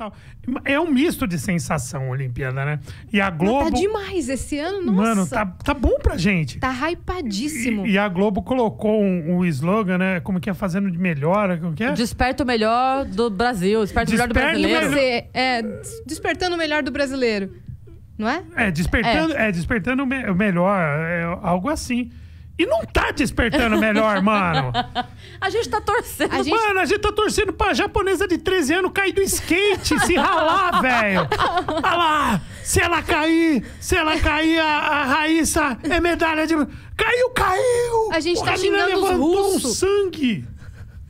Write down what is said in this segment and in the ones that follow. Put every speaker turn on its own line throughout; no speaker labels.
tal. É um misto de sensação a Olimpíada, né? E a tá Globo. tá
demais esse ano,
nossa. Mano, tá, tá bom pra gente. Tá hypadíssimo. E, e a Globo colocou um, um, slogan, né? Como que é fazendo de melhor, como que é? Desperta o melhor do Brasil, desperta o melhor do brasileiro.
Melhor... É, despertando o melhor do brasileiro. Não é?
É, despertando, é. é despertando o melhor, é algo assim. E não tá despertando melhor, mano. A
gente tá torcendo. A gente... Mano, a gente
tá torcendo pra japonesa de 13 anos cair do skate, se ralar, velho. Olha lá. Se ela cair, se ela cair, a, a Raíssa é medalha de... Caiu, caiu! A gente Porra, tá xingando os russos. Um sangue.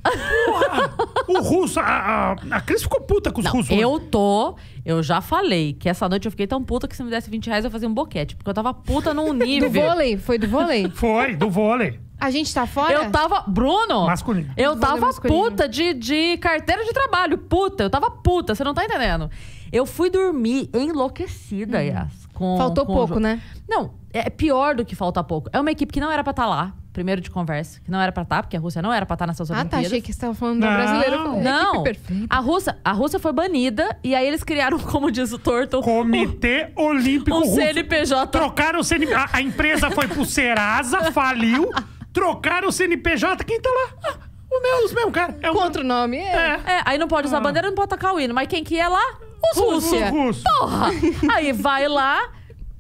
Porra! o russo, a, a, a Cris ficou puta com os Não, russos. Né? Eu
tô, eu já falei que essa noite eu fiquei tão puta que se me desse 20 reais eu fazia um boquete, porque eu tava puta num nível. do vôlei? Foi do vôlei? Foi, do vôlei. A gente tá fora? Eu tava. Bruno! Masculino. Eu vôlei tava masculino. puta de, de carteira de trabalho. Puta, eu tava puta, você não tá entendendo. Eu fui dormir enlouquecida, hum. Yas com. Faltou com pouco, né? Não, é pior do que falta pouco. É uma equipe que não era pra estar tá lá, primeiro de conversa, que não era pra estar, tá, porque a Rússia não era pra estar nessas ah, Olimpíadas. Ah, tá, achei que
você tava falando do não. brasileiro. Não,
a Rússia, a Rússia foi banida
e aí eles criaram, como diz o Torto... Comitê o, Olímpico um Russo. CNPJ. Trocaram o CNPJ. A, a empresa foi pro Serasa, faliu, trocaram o CNPJ, quem tá lá? Ah, o meu, os meus, cara.
É Contra o nome. É. É. é. aí não pode usar ah. bandeira, não pode tacar o hino. Mas quem que é lá? Os Rússia. Russo. Porra! Aí vai lá,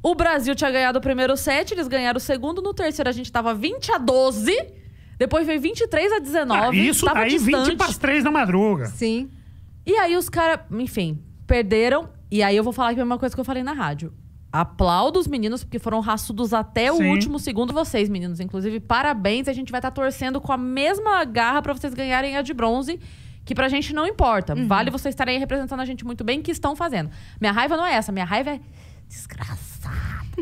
o Brasil tinha ganhado o primeiro set, eles ganharam o segundo. No terceiro a gente tava 20 a 12. Depois veio 23 a 19. Ah, isso tava tá aí distante. 20 para as
3 da madruga.
Sim. E aí os caras, enfim, perderam. E aí eu vou falar a mesma coisa que eu falei na rádio. Aplaudo os meninos, porque foram raçudos até Sim. o último segundo. Vocês, meninos, inclusive, parabéns. A gente vai estar tá torcendo com a mesma garra para vocês ganharem a de bronze que pra gente não importa. Uhum. Vale você estarem representando a gente muito bem, que estão fazendo. Minha raiva não é essa, minha raiva é desgraçada.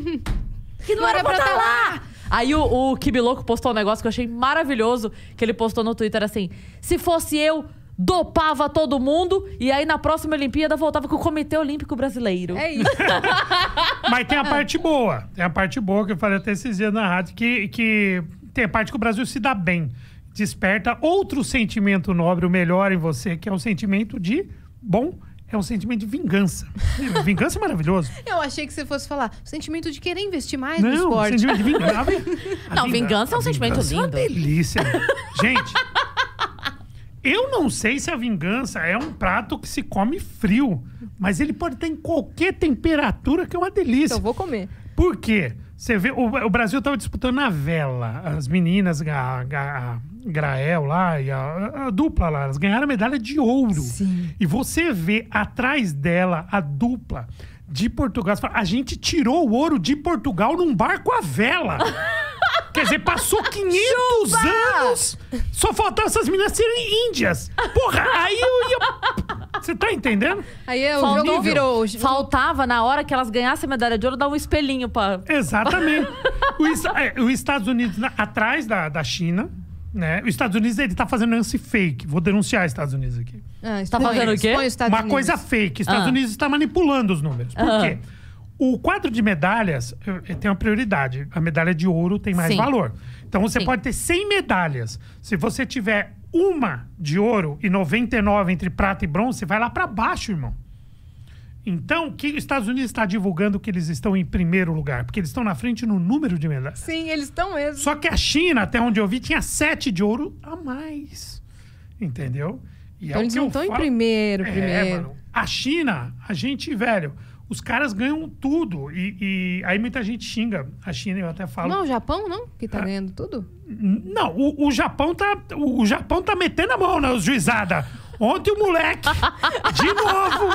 que não, não era, era pra estar tá tá lá. lá. Aí o, o Kibi Louco postou um negócio que eu achei maravilhoso, que ele postou no Twitter assim: se fosse eu, dopava todo mundo e aí na próxima Olimpíada voltava com o Comitê Olímpico Brasileiro. É isso.
Mas tem a parte boa. Tem a parte boa que eu falei até esses dias na rádio, que, que tem a parte que o Brasil se dá bem desperta outro sentimento nobre, o melhor em você, que é o sentimento de bom é um sentimento de vingança. É, vingança é maravilhoso.
Eu achei que você fosse falar sentimento de querer investir mais Não, no esporte. Não, sentimento de vingança. não, vingança, é vingança é um sentimento lindo. É uma
delícia. Gente, eu não sei se a vingança é um prato que se come frio, mas ele pode ter em qualquer temperatura, que é uma delícia. Então, eu vou comer. Por quê? Você vê, o, o Brasil estava disputando na vela. As meninas, a, a, Grael lá e a, a dupla lá, elas ganharam a medalha de ouro. Sim. E você vê atrás dela a dupla de Portugal. a gente tirou o ouro de Portugal num barco à vela. Quer dizer, passou 500 Chupa! anos, só faltava essas meninas serem índias. Porra, aí eu ia... Você tá entendendo? Aí eu Faltou, virou.
Faltava, na hora que elas ganhassem a medalha de ouro, dar um espelhinho pra... Exatamente.
Os é, Estados Unidos na, atrás da, da China né? Os Estados Unidos ele tá fazendo lance fake. Vou denunciar os Estados Unidos aqui.
Ah, está tá fazendo o quê? Uma Unidos. coisa
fake. Estados ah. Unidos está manipulando os números. Por ah. quê? O quadro de medalhas tem uma prioridade. A medalha de ouro tem mais Sim. valor. Então você Sim. pode ter 100 medalhas. Se você tiver uma de ouro e 99 entre prata e bronze, você vai lá para baixo, irmão. Então, que os Estados Unidos está divulgando que eles estão em primeiro lugar, porque eles estão na frente no número de medalhas. Sim, eles estão mesmo. Só que a China, até onde eu vi, tinha sete de ouro a mais. Entendeu? E é então é eles não estão falo... em primeiro, é, primeiro. Mano, a China, a gente, velho, os caras ganham tudo. E, e, aí muita gente xinga a China, eu até falo. Não, o
Japão não, que tá ah. ganhando tudo? Não,
o, o Japão tá. O, o Japão tá metendo a mão na juizada. Ontem o moleque, de novo.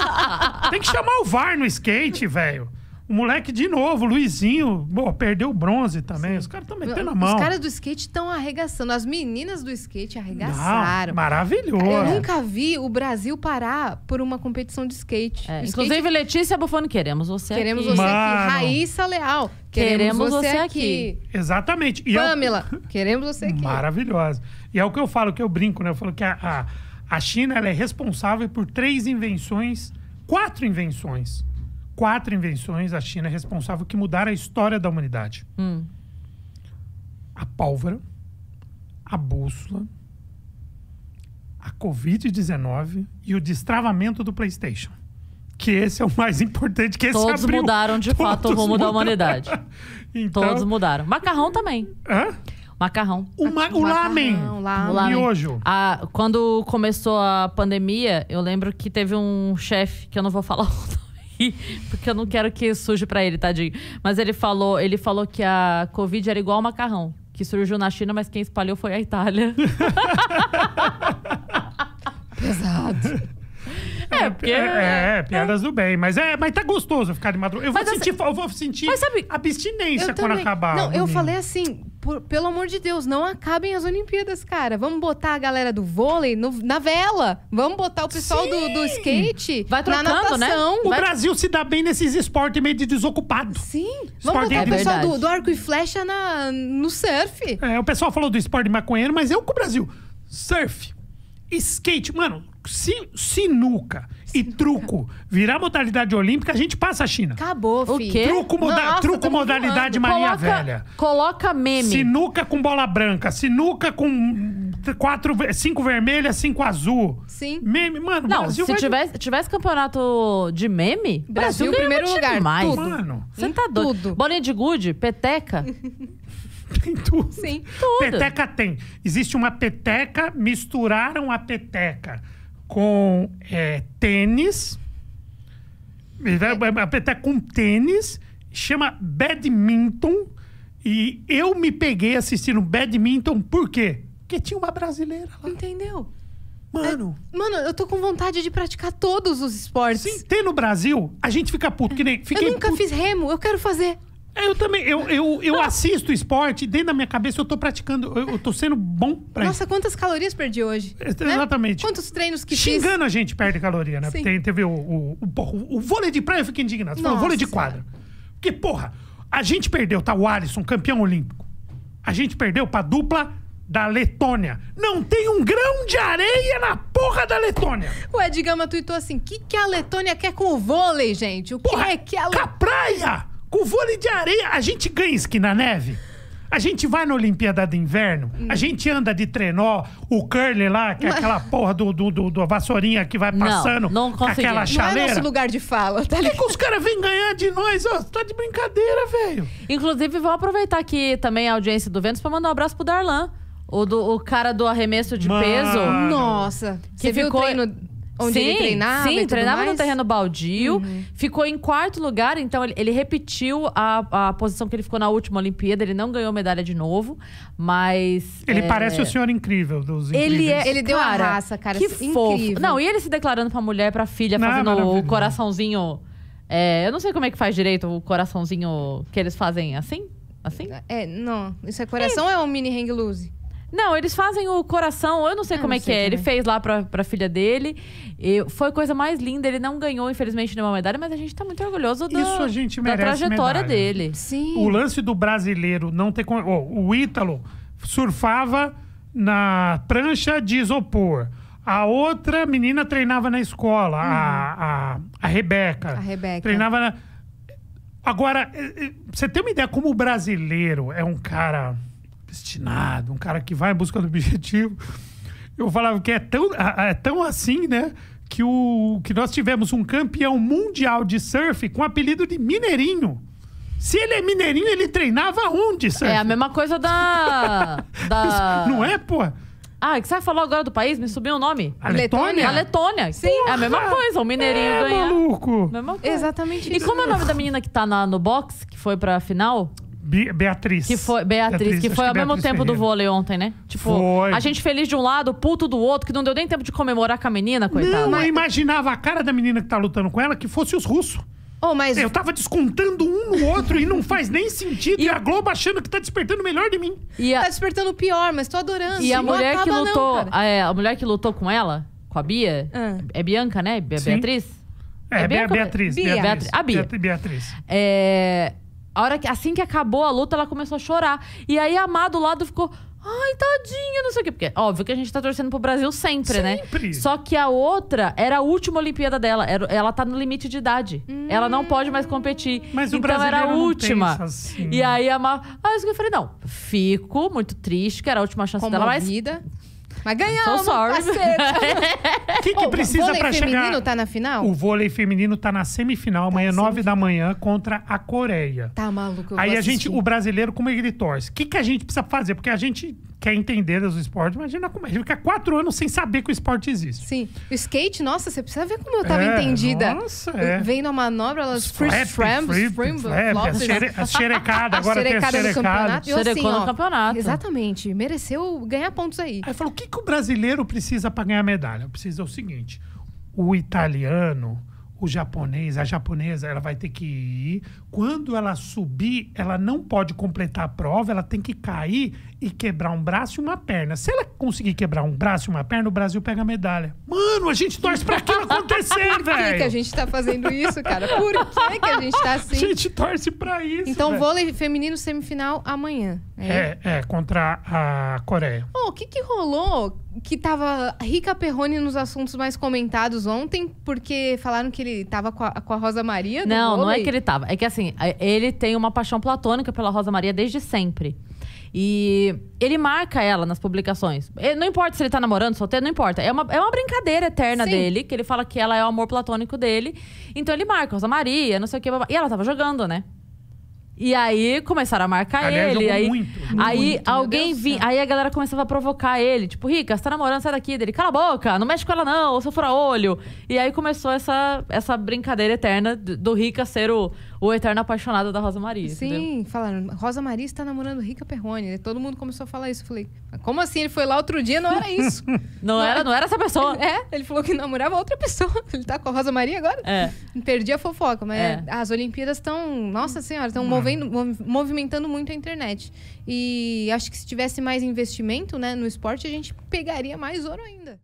Tem que chamar o VAR no skate, velho. O moleque de novo, Luizinho, boa, perdeu o bronze também. Sim. Os caras estão metendo a mão. Os caras do
skate estão arregaçando. As meninas do skate arregaçaram. Não,
maravilhoso. Eu nunca
vi o Brasil parar por uma competição de skate. É, skate... Inclusive,
Letícia Bufano, queremos você queremos aqui. Queremos você Mano. aqui.
Raíssa Leal, queremos, queremos você, você aqui.
aqui. Exatamente. E é Pamela, queremos você aqui. Maravilhosa. E é o que eu falo, que eu brinco, né? Eu falo que a, a a China é responsável por três invenções, quatro invenções. Quatro invenções a China é responsável que mudaram a história da humanidade. Hum. A pálvora, a bússola, a Covid-19 e o destravamento do PlayStation. Que esse é o mais importante que esse Todos abriu. mudaram de Todos fato o rumo mudaram. da humanidade. então... Todos
mudaram. Macarrão também. Hã? Macarrão.
O, ma o lamen. O miojo.
Ah, quando começou a pandemia, eu lembro que teve um chefe, que eu não vou falar o nome, porque eu não quero que suje para ele, tadinho. Mas ele falou, ele falou que a Covid era igual ao macarrão. Que surgiu na China, mas quem espalhou foi a Itália.
Pesado. É, é, porque... é, é, é, é né? piadas do bem. Mas, é, mas tá gostoso ficar de madrugada. Eu, vou mas sentir, eu, eu vou sentir abstinência quando acabar. Não, eu falei
assim, por, pelo amor de Deus, não acabem as Olimpíadas, cara. Vamos botar a galera do vôlei no, na vela. Vamos botar o pessoal do, do, skate Vai trocando, na né? natação. Né? O Vai... Brasil
se dá bem nesses esportes meio de desocupado. Sim. Esporte Vamos botar é o pessoal do, do, arco e flecha na, no surf. É, o pessoal falou do esporte maconheiro, mas eu com o Brasil. Surf, skate. Mano, se, sinuca e truco virar modalidade olímpica, a gente passa a China.
Acabou, filho. O quê? Truco, moda Nossa, truco tá modalidade voando. Maria coloca, Velha. Coloca meme. Sinuca
com bola branca, sinuca com quatro, cinco vermelhas, cinco azul.
Sim. Meme, mano, Não, Brasil se vai... tivesse, tivesse campeonato de meme, Brasil, Brasil primeiro lugar. Mais. Tudo. Mano. Você tá doido. Bolinha de gude,
peteca. Tem tudo. Sim, tudo. Peteca tem. Existe uma peteca, misturaram a peteca com é, tênis. Ele vai é. com tênis, chama badminton. E eu me peguei assistindo badminton, por quê? Porque tinha uma brasileira lá. Entendeu? Mano. É, mano, eu tô com vontade de praticar todos os esportes. Sim, tem no Brasil, a gente fica puto, que nem. eu nunca puto. fiz remo, eu quero fazer. É, eu também, eu, eu, eu assisto esporte, dentro da minha cabeça eu tô praticando, eu, eu tô sendo bom pra Nossa, quantas
calorias perdi hoje? É, exatamente. Né? Quantos treinos que Xingando Xingando
a gente perde caloria, né? Tem, teve o, o, o, o, vôlei de praia, eu fiquei indignado. Você falou vôlei de quadra. Porque, porra, a gente perdeu, tá? O Alisson, campeão olímpico. A gente perdeu pra dupla da Letônia. Não tem um grão de areia na porra da Letônia. O Ed Gama tuitou assim: o que, que a
Letônia quer com o vôlei, gente? O que porra, é que
a. Letônia... praia! Com vôlei de areia, a gente ganha esqui na neve. A gente vai na Olimpíada de Inverno, a gente anda de trenó, o curly lá, que é aquela porra do, do, do, do vassourinha que vai passando, não, não com aquela chaleira. Não é nosso lugar de fala, tá ligado? que os caras vêm ganhar de nós? Ó, tá de brincadeira, velho.
Inclusive, vou aproveitar aqui também a audiência do Vênus pra mandar um abraço pro Darlan. O, do, o cara do arremesso de Mano. peso. Nossa. Que Você ficou... viu o treino Onde sim, ele treinava? Sim, treinava mais? no terreno baldio. Uhum. Ficou em quarto lugar, então ele, ele repetiu a, a, posição que ele ficou na última Olimpíada. Ele não ganhou medalha de novo, mas. Ele é... parece o senhor
incrível dos é, incríveis. Ele, é, ele deu cara, a raça, cara.
Que fofo. Não, e ele se declarando pra mulher, pra filha, não, é fazendo o coraçãozinho. É, eu não sei como é que faz direito o coraçãozinho que eles fazem assim? Assim?
É, não. Isso é coração ou é um mini hang loose?
Não, eles fazem o coração, eu não sei eu ah, como não é sei que é. Também. Ele fez lá pra, pra filha dele. E foi a coisa mais linda. Ele não ganhou, infelizmente, nenhuma medalha, mas a gente tá muito orgulhoso do, Isso a gente da trajetória medalha. dele. Sim. O lance
do brasileiro não ter. Oh, o Ítalo surfava na prancha de isopor. A outra menina treinava na escola, hum. a, uhum. a, a Rebeca. A Rebeca. Treinava na. Agora, eh, eh, você tem uma ideia como o brasileiro é um cara obstinado, um cara que vai em busca do objetivo. Eu falava que é tão, é tão assim, né? Que, o, que nós tivemos um campeão mundial de surf com o apelido de Mineirinho. Se ele é mineirinho, ele treinava onde, surf? É a mesma coisa da. da... Não é, pô? Ah,
é que você falou agora do país? Me subiu o nome. A Letônia? A Letônia. Sim. Porra. É a mesma coisa, o mineirinho é, ganha. maluco. É mesma coisa. Exatamente E como é o nome da menina que tá na, no box, que foi pra final?
Beatriz. Que foi, Beatriz, Beatriz que foi que ao Beatriz mesmo tempo Ferreira. do
vôlei ontem, né? Tipo, foi. a gente feliz de um lado, puto do outro, que não deu nem tempo de comemorar com a menina, coitada. Não, mas... eu
imaginava a cara da menina que tá lutando com ela que fosse os russos. Oh, mas... Eu tava descontando um no outro e não faz nem sentido. E... e... a Globo achando que tá despertando melhor de mim.
E
a... Tá despertando pior, mas tô adorando. E, e a mulher acaba, que lutou. Não,
a, é, a, mulher que lutou com ela, com a Bia, ah. é Bianca, né? Sim. Beatriz? É, é Bianca, Beatriz, Bia. Beatriz. A Bia.
Beatriz.
É, a hora que, assim que acabou a luta, ela começou a chorar. E aí a Má do lado ficou. Ai, tadinha, não sei o quê. Porque, óbvio que a gente tá torcendo pro Brasil sempre, sempre. né? Sempre. Só que a outra era a última Olimpíada dela. Era, ela tá no limite de idade. Hum. Ela não pode mais competir. Mas então era a última. Assim. E aí a Má. Aí ah, eu falei, não, fico muito triste, que era a última chance Comovida. dela, mas. Mas ganhamos, so sorry. O
que, que oh, precisa para chegar? O vôlei feminino tá na final? O
vôlei feminino tá na semifinal, tá amanhã, nove da manhã, contra a Coreia.
Tá maluco. Aí a gente, o
brasileiro, como ele torce? O que, que a gente precisa fazer? Porque a gente quer entender do esporte, imagina como é ficar quatro anos sem saber que o esporte existe.
Sim. O skate, nossa, você precisa ver como eu tava é, entendida. Nossa, é. Vem na manobra, elas free frame, as xerecadas, agora tem a xerecada. Xerecou assim, no campeonato. Exatamente. Mereceu ganhar pontos aí. Aí falou, o que, que
o brasileiro precisa para ganhar medalha? Precisa o seguinte, o italiano o japonês, a japonesa, ela vai ter que ir. Quando ela subir, ela não pode completar a prova, ela tem que cair e quebrar um braço e uma perna. Se ela conseguir quebrar um braço e uma perna, o Brasil pega medalha. Mano, a gente torce pra aquilo acontecer, velho. Por que, que, a gente tá fazendo isso, cara? Por que, que a gente tá assim? A gente torce pra isso. Então, véio. vôlei
feminino semifinal amanhã. É,
é, é contra a Coreia.
O oh, que, que rolou que tava Rica Perrone nos assuntos mais comentados ontem, porque falaram que ele tava com a, com a Rosa Maria? não, vôlei. não é que ele
tava. É que assim, ele tem uma paixão platônica pela Rosa Maria desde sempre. E ele marca ela nas publicações. não importa se ele tá namorando, solteiro, não importa. É uma, é uma brincadeira eterna Sim. dele, que ele fala que ela é o amor platônico dele. Então ele marca, Rosa Maria, não sei o que. E ela tava jogando, né? E aí começaram a marcar Aliás, ele. Jogou aí, muito aí alguém vinha. Aí a galera começava a provocar ele. Tipo, Rica, você tá namorando, sai daqui dele. Cala a boca, não mexe com ela, não, ou sou fura olho. E aí começou essa, essa brincadeira eterna do Rica ser o, o eterno apaixonado da Rosa Maria. Sim, entendeu? falaram,
Rosa Maria está namorando Rica Perrone. Todo mundo começou a falar isso. Eu falei,
como assim? Ele foi lá outro dia, não era isso. não, não era, não
era essa pessoa. É, ele falou que namorava outra pessoa. Ele tá com a Rosa Maria agora? É. Perdi a fofoca, mas é. as Olimpíadas estão, nossa senhora, estão movendo, movimentando muito a internet. E e acho que se tivesse mais investimento né, no esporte, a gente pegaria mais ouro ainda.